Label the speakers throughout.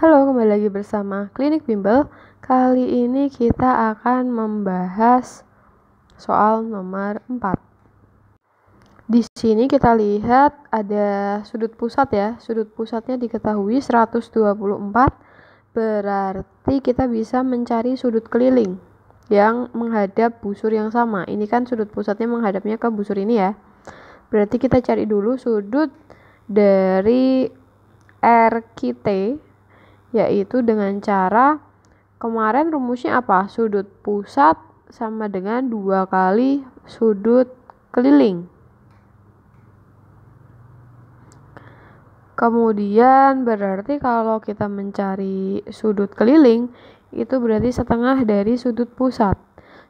Speaker 1: Halo, kembali lagi bersama Klinik Bimbel. Kali ini kita akan membahas soal nomor 4. Di sini kita lihat ada sudut pusat ya. Sudut pusatnya diketahui 124, berarti kita bisa mencari sudut keliling yang menghadap busur yang sama. Ini kan sudut pusatnya menghadapnya ke busur ini ya. Berarti kita cari dulu sudut dari RQT yaitu dengan cara kemarin rumusnya apa? Sudut pusat sama dengan dua kali sudut keliling. Kemudian berarti kalau kita mencari sudut keliling itu berarti setengah dari sudut pusat.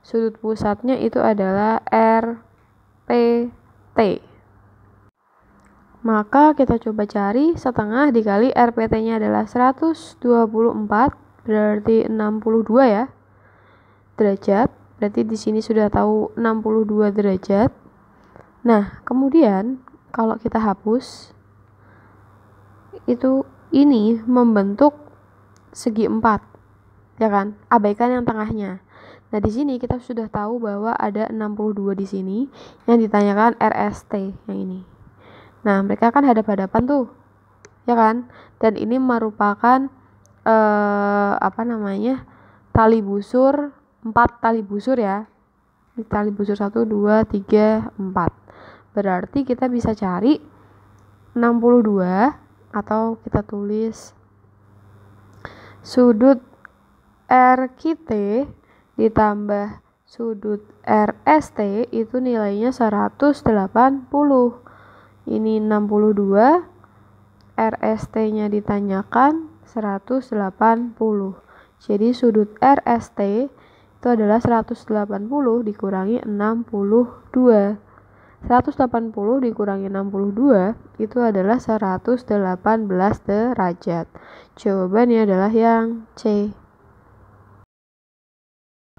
Speaker 1: Sudut pusatnya itu adalah RPT. Maka kita coba cari setengah dikali RPT-nya adalah 124, berarti 62 ya, derajat. Berarti di sini sudah tahu 62 derajat. Nah, kemudian kalau kita hapus, itu ini membentuk segi 4, ya kan? Abaikan yang tengahnya. Nah, di sini kita sudah tahu bahwa ada 62 di sini yang ditanyakan RST yang ini. Nah, mereka kan hadap-hadapan tuh. Ya kan? Dan ini merupakan eh apa namanya? tali busur empat tali busur ya. Ini tali busur 1 2 3 4. Berarti kita bisa cari 62 atau kita tulis sudut RQT ditambah sudut RST itu nilainya 180 ini 62 RST-nya ditanyakan 180 jadi sudut RST itu adalah 180 dikurangi 62 180 dikurangi 62 itu adalah 118 derajat jawabannya adalah yang C